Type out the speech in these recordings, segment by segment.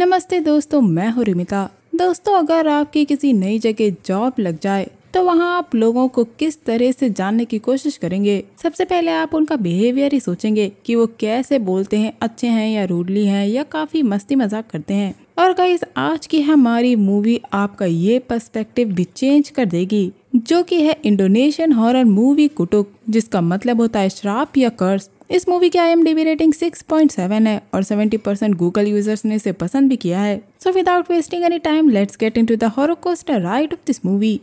नमस्ते दोस्तों मैं हूँ रिमिता दोस्तों अगर आपकी किसी नई जगह जॉब लग जाए तो वहाँ आप लोगों को किस तरह से जानने की कोशिश करेंगे सबसे पहले आप उनका बिहेवियर ही सोचेंगे कि वो कैसे बोलते हैं अच्छे हैं या रूडली हैं या काफी मस्ती मजाक करते हैं और गाइस आज की हमारी मूवी आपका ये पर्सपेक्टिव भी चेंज कर देगी जो कि है इंडोनेशियन हॉरर मूवी कुटुक जिसका मतलब होता है श्राप या कर्ज इस मूवी की आई रेटिंग 6.7 है और 70 परसेंट गूगल यूजर्स ने इसे पसंद भी किया है so without wasting any time let's get into the coaster right of this movie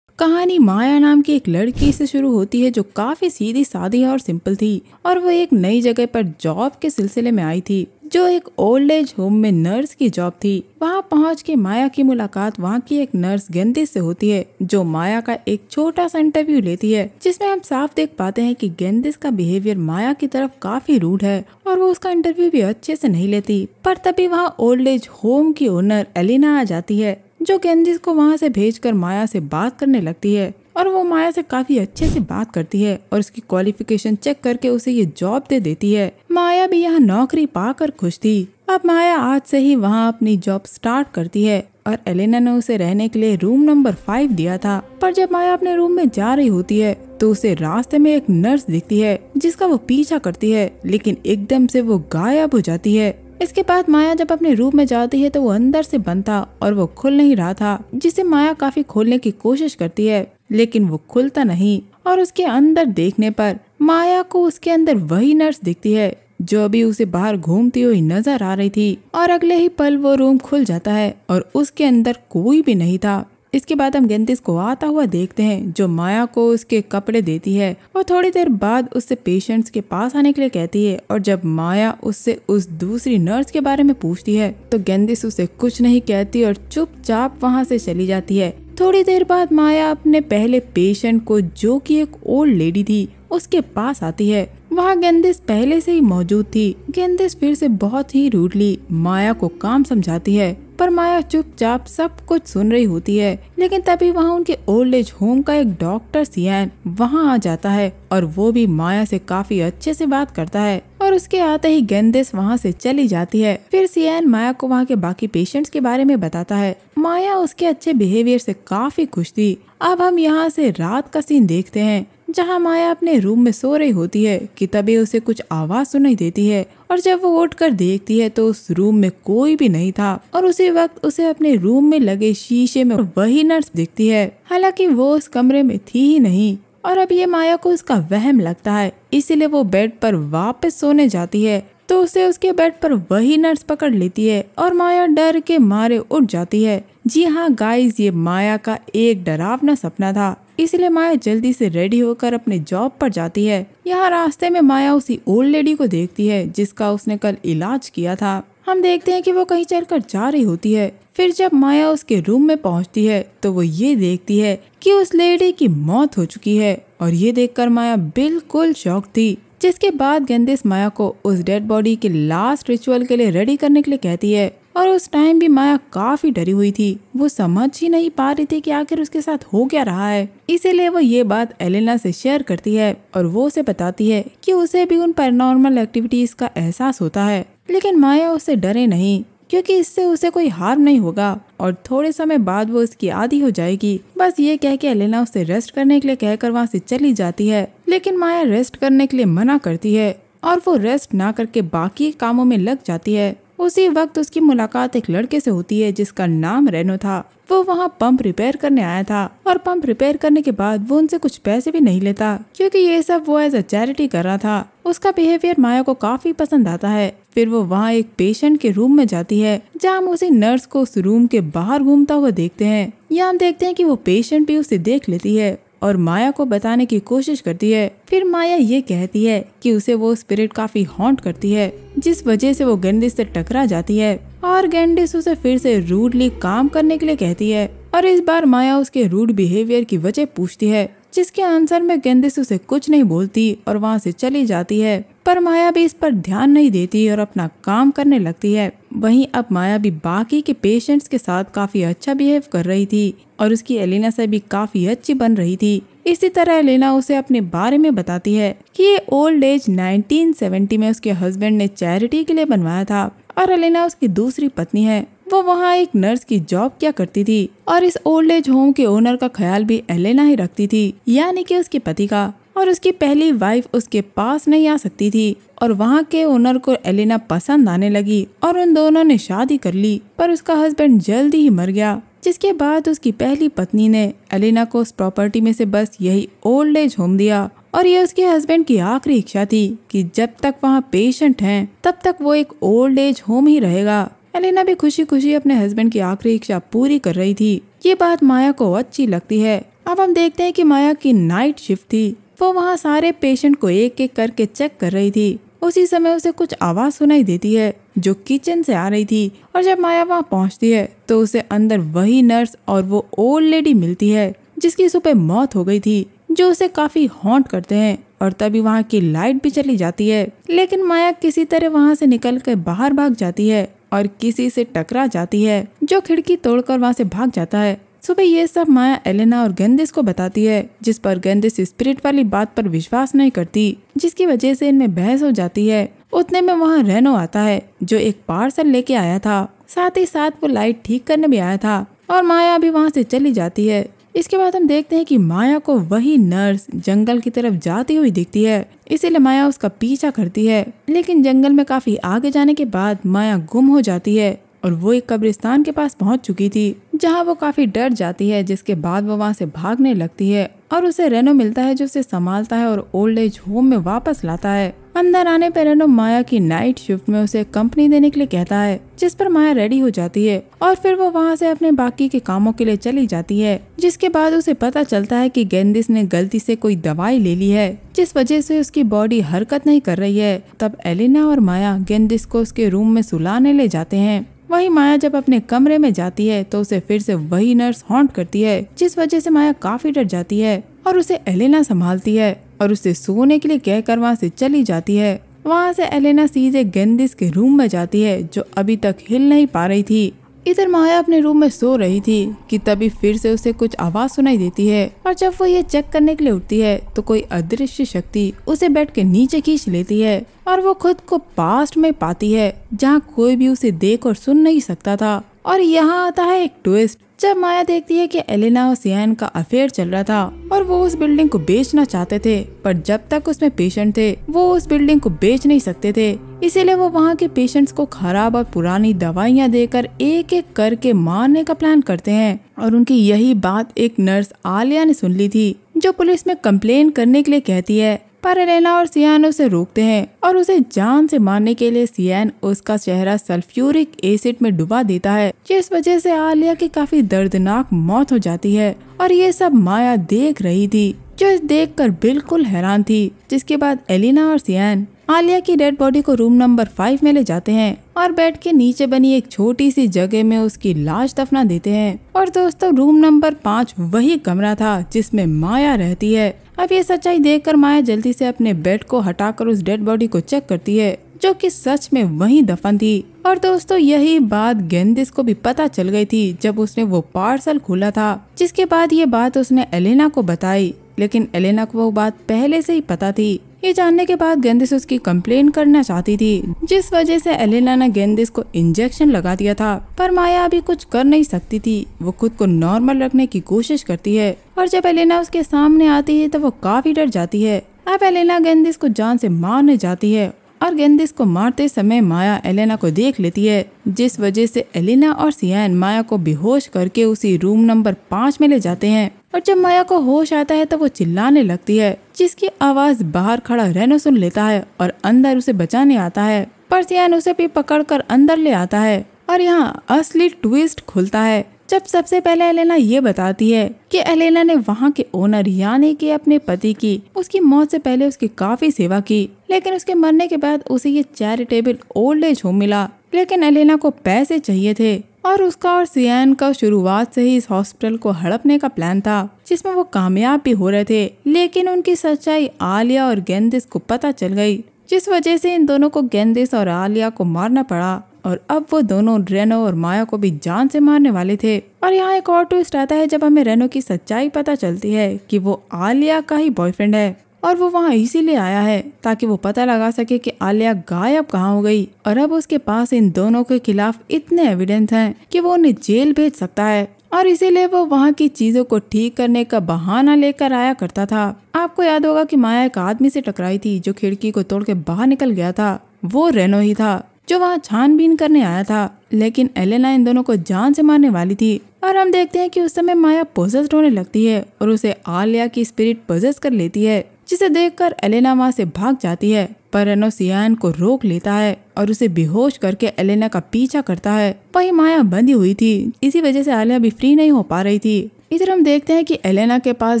कहानी माया नाम की एक लड़की से शुरू होती है जो काफी सीधी सादी और सिंपल थी और वो एक नई जगह पर जॉब के सिलसिले में आई थी जो एक ओल्ड एज होम में नर्स की जॉब थी वहाँ पहुँच के माया की मुलाकात वहाँ की एक नर्स गेंदी से होती है जो माया का एक छोटा सा इंटरव्यू लेती है जिसमें हम साफ देख पाते हैं कि गेंदिस का बिहेवियर माया की तरफ काफी रूड है और वो उसका इंटरव्यू भी अच्छे से नहीं लेती पर तभी वहाँ ओल्ड एज होम की ओनर एलिना आ जाती है जो कैंडिस को वहाँ से भेज माया से बात करने लगती है और वो माया से काफी अच्छे से बात करती है और उसकी क्वालिफिकेशन चेक करके उसे ये जॉब दे देती है माया भी यहाँ नौकरी पाकर खुश थी अब माया आज से ही वहाँ अपनी जॉब स्टार्ट करती है और एलेना ने उसे रहने के लिए रूम नंबर फाइव दिया था पर जब माया अपने रूम में जा रही होती है तो उसे रास्ते में एक नर्स दिखती है जिसका वो पीछा करती है लेकिन एकदम से वो गायब हो जाती है इसके बाद माया जब अपने रूप में जाती है तो वो अंदर से बंद था और वो खुल नहीं रहा था जिसे माया काफी खोलने की कोशिश करती है लेकिन वो खुलता नहीं और उसके अंदर देखने पर माया को उसके अंदर वही नर्स दिखती है जो अभी उसे बाहर घूमती हुई नजर आ रही थी और अगले ही पल वो रूम खुल जाता है और उसके अंदर कोई भी नहीं था इसके बाद हम गेंतिस को आता हुआ देखते हैं जो माया को उसके कपड़े देती है और थोड़ी देर बाद उससे पेशेंट्स के पास आने के लिए कहती है और जब माया उससे उस दूसरी नर्स के बारे में पूछती है तो गेंदिस उसे कुछ नहीं कहती और चुपचाप वहाँ से चली जाती है थोड़ी देर बाद माया अपने पहले पेशेंट को जो कि एक ओल्ड लेडी थी उसके पास आती है वहाँ गेंदिस पहले से ही मौजूद थी गेंदिस फिर से बहुत ही रूडली माया को काम समझाती है पर माया चुपचाप सब कुछ सुन रही होती है लेकिन तभी वहाँ उनके ओल्ड एज होम का एक डॉक्टर सियान वहाँ आ जाता है और वो भी माया से काफी अच्छे से बात करता है और उसके आते ही गेंदेस वहाँ से चली जाती है फिर सियान माया को वहाँ के बाकी पेशेंट्स के बारे में बताता है माया उसके अच्छे बिहेवियर से काफी खुश थी अब हम यहाँ से रात का सीन देखते हैं जहां माया अपने रूम में सो रही होती है कि तभी उसे कुछ आवाज़ सुनाई देती है और जब वो उठकर देखती है तो उस रूम में कोई भी नहीं था और उसी वक्त उसे अपने रूम में लगे शीशे में वही नर्स दिखती है हालांकि वो उस कमरे में थी ही नहीं और अब ये माया को उसका वहम लगता है इसीलिए वो बेड पर वापस सोने जाती है तो उसे उसके बेड पर वही नर्स पकड़ लेती है और माया डर के मारे उठ जाती है जी हाँ गाइस ये माया का एक डरावना सपना था इसलिए माया जल्दी से रेडी होकर अपने जॉब पर जाती है यहाँ रास्ते में माया उसी ओल्ड लेडी को देखती है जिसका उसने कल इलाज किया था हम देखते हैं कि वो कहीं चलकर जा रही होती है फिर जब माया उसके रूम में पहुंचती है तो वो ये देखती है कि उस लेडी की मौत हो चुकी है और ये देखकर माया बिल्कुल शौक थी जिसके बाद गंदेस माया को उस डेड बॉडी के लास्ट रिचुअल के लिए रेडी करने के लिए कहती है और उस टाइम भी माया काफ़ी डरी हुई थी वो समझ ही नहीं पा रही थी कि आखिर उसके साथ हो क्या रहा है इसीलिए वो ये बात एलेना से शेयर करती है और वो उसे बताती है कि उसे भी उन पैरानॉर्मल एक्टिविटीज़ का एहसास होता है लेकिन माया उससे डरे नहीं क्योंकि इससे उसे कोई हार्म नहीं होगा और थोड़े समय बाद वो इसकी आदि हो जाएगी बस ये कह के एलेना उसे रेस्ट करने के लिए कहकर वहाँ से चली जाती है लेकिन माया रेस्ट करने के लिए मना करती है और वो रेस्ट ना करके बाकी कामों में लग जाती है उसी वक्त उसकी मुलाकात एक लड़के से होती है जिसका नाम रेनो था वो वहाँ पंप रिपेयर करने आया था और पंप रिपेयर करने के बाद वो उनसे कुछ पैसे भी नहीं लेता क्योंकि ये सब वो एज अ चैरिटी कर रहा था उसका बिहेवियर माया को काफी पसंद आता है फिर वो वहाँ एक पेशेंट के रूम में जाती है जहाँ हम उसी नर्स को उस रूम के बाहर घूमता हुआ देखते हैं यहाँ हम देखते हैं कि वो पेशेंट भी उसे देख लेती है और माया को बताने की कोशिश करती है फिर माया ये कहती है कि उसे वो स्पिरिट काफी हॉन्ट करती है जिस वजह से वो गेंडिस से टकरा जाती है और गेंडिस उसे फिर से रूडली काम करने के लिए कहती है और इस बार माया उसके रूड बिहेवियर की वजह पूछती है जिसके आंसर में गेंदिस उसे कुछ नहीं बोलती और वहाँ से चली जाती है पर माया भी इस पर ध्यान नहीं देती और अपना काम करने लगती है वहीं अब माया भी बाकी के पेशेंट्स के साथ काफी अच्छा बिहेव कर रही थी और उसकी एलिना से भी काफी अच्छी बन रही थी इसी तरह एलिना उसे अपने बारे में बताती है कि ये ओल्ड एज 1970 में उसके हस्बैंड ने चैरिटी के लिए बनवाया था और एलिना उसकी दूसरी पत्नी है वो वहाँ एक नर्स की जॉब क्या करती थी और इस ओल्ड एज होम के ओनर का ख्याल भी एलेना ही रखती थी यानी कि उसके पति का और उसकी पहली वाइफ उसके पास नहीं आ सकती थी और वहाँ के ओनर को एलेना पसंद आने लगी और उन दोनों ने शादी कर ली पर उसका हस्बैंड जल्दी ही मर गया जिसके बाद उसकी पहली पत्नी ने एलेना को उस प्रॉपर्टी में से बस यही ओल्ड एज होम दिया और ये उसके हस्बैंड की आखिरी इच्छा थी कि जब तक वहाँ पेशेंट हैं तब तक वो एक ओल्ड एज होम ही रहेगा एलिना भी खुशी खुशी अपने हस्बैंड की आखिरी इच्छा पूरी कर रही थी ये बात माया को अच्छी लगती है अब हम देखते हैं कि माया की नाइट शिफ्ट थी वो वहाँ सारे पेशेंट को एक एक करके चेक कर रही थी उसी समय उसे कुछ आवाज सुनाई देती है जो किचन से आ रही थी और जब माया वहाँ पहुँचती है तो उसे अंदर वही नर्स और वो ओल्ड लेडी मिलती है जिसकी सुबह मौत हो गई थी जो उसे काफी हॉन्ट करते हैं और तभी वहाँ की लाइट भी चली जाती है लेकिन माया किसी तरह वहाँ से निकल कर बाहर भाग जाती है और किसी से टकरा जाती है जो खिड़की तोड़कर वहाँ से भाग जाता है सुबह ये सब माया एलेना और गेंदिस को बताती है जिस पर गेंदिस स्पिरिट वाली बात पर विश्वास नहीं करती जिसकी वजह से इनमें बहस हो जाती है उतने में वहाँ रेनो आता है जो एक पार्सल लेके आया था साथ ही साथ वो लाइट ठीक करने भी आया था और माया भी वहाँ से चली जाती है इसके बाद हम देखते हैं कि माया को वही नर्स जंगल की तरफ जाती हुई दिखती है इसीलिए माया उसका पीछा करती है लेकिन जंगल में काफी आगे जाने के बाद माया गुम हो जाती है और वो एक कब्रिस्तान के पास पहुंच चुकी थी जहां वो काफी डर जाती है जिसके बाद वो वहां से भागने लगती है और उसे रेनो मिलता है जो उसे संभालता है और ओल्ड एज होम में वापस लाता है अंदर आने पर रेनो माया की नाइट शिफ्ट में उसे कंपनी देने के लिए कहता है जिस पर माया रेडी हो जाती है और फिर वो वहाँ से अपने बाकी के कामों के लिए चली जाती है जिसके बाद उसे पता चलता है कि गेंदिस ने गलती से कोई दवाई ले ली है जिस वजह से उसकी बॉडी हरकत नहीं कर रही है तब एलिना और माया गेंदिस को उसके रूम में सुलाने ले जाते हैं वही माया जब अपने कमरे में जाती है तो उसे फिर से वही नर्स हॉन्ट करती है जिस वजह से माया काफी डर जाती है और उसे एलिना संभालती है और उसे सोने के लिए कहकर वहाँ से चली जाती है वहाँ से एलेना सीधे गेंदिस के रूम में जाती है जो अभी तक हिल नहीं पा रही थी इधर माया अपने रूम में सो रही थी कि तभी फिर से उसे कुछ आवाज सुनाई देती है और जब वो ये चेक करने के लिए उठती है तो कोई अदृश्य शक्ति उसे बेड के नीचे खींच लेती है और वो खुद को पास्ट में पाती है जहाँ कोई भी उसे देख और सुन नहीं सकता था और यहाँ आता है एक ट्विस्ट जब माया देखती है कि एलिना और सियान का अफेयर चल रहा था और वो उस बिल्डिंग को बेचना चाहते थे पर जब तक उसमें पेशेंट थे वो उस बिल्डिंग को बेच नहीं सकते थे इसीलिए वो वहाँ के पेशेंट्स को खराब और पुरानी दवाइयाँ देकर एक एक करके मारने का प्लान करते हैं और उनकी यही बात एक नर्स आलिया ने सुन ली थी जो पुलिस में कम्प्लेन करने के लिए कहती है पर एलेना और सियान उसे रोकते हैं और उसे जान से मारने के लिए सियान उसका चेहरा सल्फ्यूरिक एसिड में डुबा देता है जिस वजह से आलिया की काफी दर्दनाक मौत हो जाती है और ये सब माया देख रही थी जो इस देख कर बिल्कुल हैरान थी जिसके बाद एलिना और सियान आलिया की डेड बॉडी को रूम नंबर फाइव में ले जाते हैं और बेड के नीचे बनी एक छोटी सी जगह में उसकी लाश दफना देते हैं और दोस्तों रूम नंबर पाँच वही कमरा था जिसमें माया रहती है अब ये सच्चाई देखकर माया जल्दी से अपने बेड को हटाकर उस डेड बॉडी को चेक करती है जो कि सच में वहीं दफन थी और दोस्तों यही बात गेंदिस को भी पता चल गई थी जब उसने वो पार्सल खोला था जिसके बाद ये बात उसने एलेना को बताई लेकिन एलेना को वो बात पहले से ही पता थी ये जानने के बाद गेंदिस उसकी कंप्लेन करना चाहती थी जिस वजह से एलेना ने गेंदिस को इंजेक्शन लगा दिया था पर माया अभी कुछ कर नहीं सकती थी वो खुद को नॉर्मल रखने की कोशिश करती है और जब एलेना उसके सामने आती है तो वो काफी डर जाती है अब एलेना गेंदिस को जान से मारने जाती है और गेंदिस को मारते समय माया एलेना को देख लेती है जिस वजह से एलेना और सियान माया को बेहोश करके उसी रूम नंबर पाँच में ले जाते हैं और जब माया को होश आता है तब वो चिल्लाने लगती है जिसकी आवाज बाहर खड़ा रेनो सुन लेता है और अंदर उसे बचाने आता है परसियान उसे भी पकड़कर अंदर ले आता है और यहाँ असली ट्विस्ट खुलता है जब सबसे पहले एलेना ये बताती है कि एलेना ने वहाँ के ओनर यानी कि अपने पति की उसकी मौत से पहले उसकी काफी सेवा की लेकिन उसके मरने के बाद उसे ये चैरिटेबल ओल्ड एज होम मिला लेकिन एलेना को पैसे चाहिए थे और उसका और सियान का शुरुआत से ही इस हॉस्पिटल को हड़पने का प्लान था जिसमें वो कामयाब भी हो रहे थे लेकिन उनकी सच्चाई आलिया और गेंदिस को पता चल गई जिस वजह से इन दोनों को गेंदिस और आलिया को मारना पड़ा और अब वो दोनों रेनो और माया को भी जान से मारने वाले थे और यहाँ एक और ट्विस्ट आता है जब हमें रेनो की सच्चाई पता चलती है कि वो आलिया का ही बॉयफ्रेंड है और वो वहाँ इसीलिए आया है ताकि वो पता लगा सके कि आलिया गायब कहाँ हो गई और अब उसके पास इन दोनों के खिलाफ इतने एविडेंस हैं कि वो उन्हें जेल भेज सकता है और इसीलिए वो वहाँ की चीजों को ठीक करने का बहाना लेकर आया करता था आपको याद होगा कि माया एक आदमी से टकराई थी जो खिड़की को तोड़ के बाहर निकल गया था वो रेनो ही था जो वहाँ छानबीन करने आया था लेकिन एलेना इन दोनों को जान से मारने वाली थी और हम देखते हैं कि उस समय माया पोजेस्ड होने लगती है और उसे आलिया की स्पिरिट पोजेस्ट कर लेती है जिसे देखकर एलेना वहाँ से भाग जाती है पर रेनो सियान को रोक लेता है और उसे बेहोश करके एलेना का पीछा करता है वही माया बंधी हुई थी इसी वजह से आलिया भी फ्री नहीं हो पा रही थी इधर हम देखते हैं कि एलेना के पास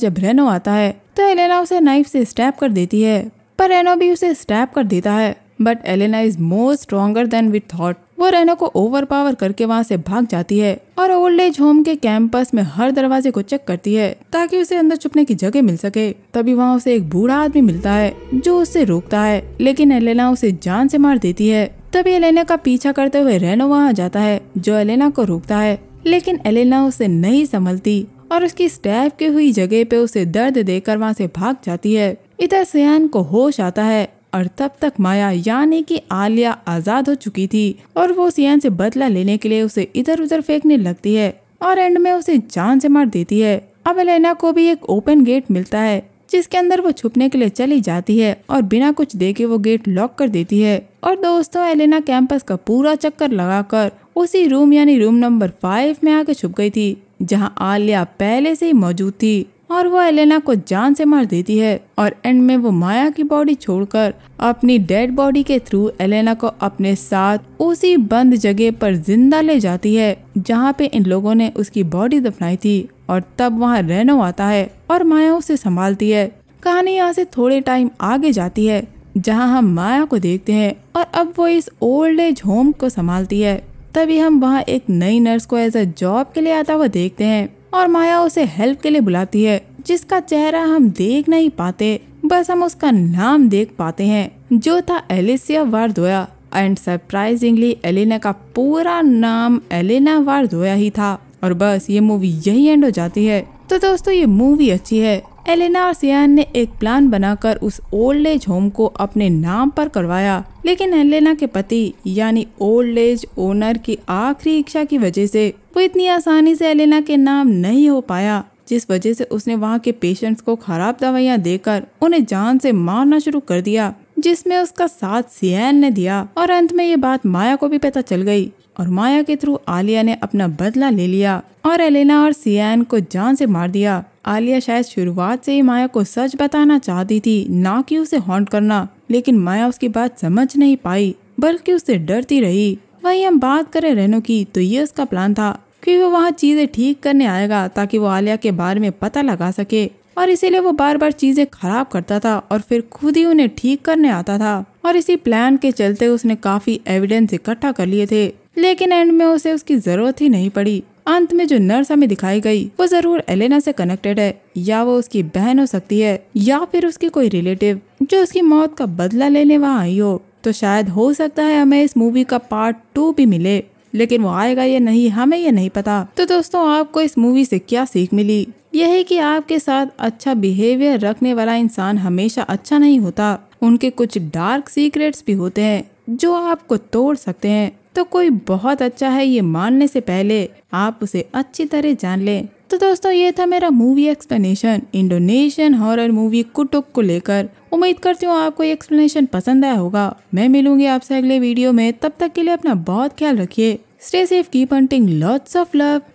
जब रेनो आता है तो एलेना उसे नाइफ से स्टैप कर देती है पर रेनो भी उसे स्टैप कर देता है but Elena is more stronger than with thought वो रेना को ओवर पावर करके वहाँ से भाग जाती है और ओल्ड एज होम के कैंपस में हर दरवाजे को चेक करती है ताकि उसे अंदर छुपने की जगह मिल सके तभी वहाँ उसे एक बूढ़ा आदमी मिलता है जो उसे रोकता है लेकिन एलेना उसे जान से मार देती है तभी एलेना का पीछा करते हुए रेनो वहाँ जाता है जो एलेना को रोकता है लेकिन एलेना उसे नहीं संभलती और उसकी स्टैप की हुई जगह पे उसे दर्द देकर वहाँ से भाग जाती है इधर सयान को होश आता है और तब तक माया यानी कि आलिया आज़ाद हो चुकी थी और वो सियान से बदला लेने के लिए उसे इधर उधर फेंकने लगती है और एंड में उसे जान से मार देती है अब एलेना को भी एक ओपन गेट मिलता है जिसके अंदर वो छुपने के लिए चली जाती है और बिना कुछ देखे वो गेट लॉक कर देती है और दोस्तों एलेना कैंपस का पूरा चक्कर लगाकर उसी रूम यानी रूम नंबर फाइव में आके छुप गई थी जहां आलिया पहले से ही मौजूद थी और वो एलेना को जान से मार देती है और एंड में वो माया की बॉडी छोड़कर अपनी डेड बॉडी के थ्रू एलेना को अपने साथ उसी बंद जगह पर जिंदा ले जाती है जहाँ पे इन लोगों ने उसकी बॉडी दफनाई थी और तब वहाँ रेनो आता है और माया उसे संभालती है कहानी यहाँ से थोड़े टाइम आगे जाती है जहाँ हम माया को देखते हैं और अब वो इस ओल्ड एज होम को संभालती है तभी हम वहाँ एक नई नर्स को एज अ जॉब के लिए आता हुआ देखते हैं और माया उसे हेल्प के लिए बुलाती है जिसका चेहरा हम देख नहीं पाते बस हम उसका नाम देख पाते हैं जो था एलिसिया वारदोया एंड सरप्राइजिंगली एलिना का पूरा नाम एलिना वारदोया ही था और बस ये मूवी यही एंड हो जाती है तो दोस्तों ये मूवी अच्छी है एलेना और सियान ने एक प्लान बनाकर उस ओल्ड एज होम को अपने नाम पर करवाया लेकिन एलेना के पति यानी ओल्ड एज ओनर की आखिरी इच्छा की वजह से वो इतनी आसानी से एलेना के नाम नहीं हो पाया जिस वजह से उसने वहाँ के पेशेंट्स को खराब दवाइयाँ देकर उन्हें जान से मारना शुरू कर दिया जिसमें उसका साथ सियान ने दिया और अंत में ये बात माया को भी पता चल गई और माया के थ्रू आलिया ने अपना बदला ले लिया और एलेना और सियान को जान से मार दिया आलिया शायद शुरुआत से ही माया को सच बताना चाहती थी ना कि उसे हॉन्ट करना लेकिन माया उसकी बात समझ नहीं पाई बल्कि उससे डरती रही वही हम बात करें रेनो की तो ये उसका प्लान था कि वो वहाँ चीज़ें ठीक करने आएगा ताकि वो आलिया के बारे में पता लगा सके और इसीलिए वो बार बार चीज़ें खराब करता था और फिर खुद ही उन्हें ठीक करने आता था और इसी प्लान के चलते उसने काफ़ी एविडेंस इकट्ठा कर लिए थे लेकिन एंड में उसे उसकी ज़रूरत ही नहीं पड़ी अंत में जो नर्स हमें दिखाई गई वो जरूर एलेना से कनेक्टेड है या वो उसकी बहन हो सकती है या फिर उसकी कोई रिलेटिव जो उसकी मौत का बदला लेने वहाँ आई हो तो शायद हो सकता है हमें इस मूवी का पार्ट टू भी मिले लेकिन वो आएगा या नहीं हमें ये नहीं पता तो दोस्तों आपको इस मूवी से क्या सीख मिली यही कि आपके साथ अच्छा बिहेवियर रखने वाला इंसान हमेशा अच्छा नहीं होता उनके कुछ डार्क सीक्रेट्स भी होते हैं जो आपको तोड़ सकते हैं तो कोई बहुत अच्छा है ये मानने से पहले आप उसे अच्छी तरह जान लें तो दोस्तों ये था मेरा movie explanation Indonesian horror movie कुटुक को लेकर उम्मीद करती हूँ आपको ये एक्सप्लेनेशन पसंद आया होगा मैं मिलूंगी आपसे अगले वीडियो में तब तक के लिए अपना बहुत ख्याल रखिए stay safe keep hunting lots of love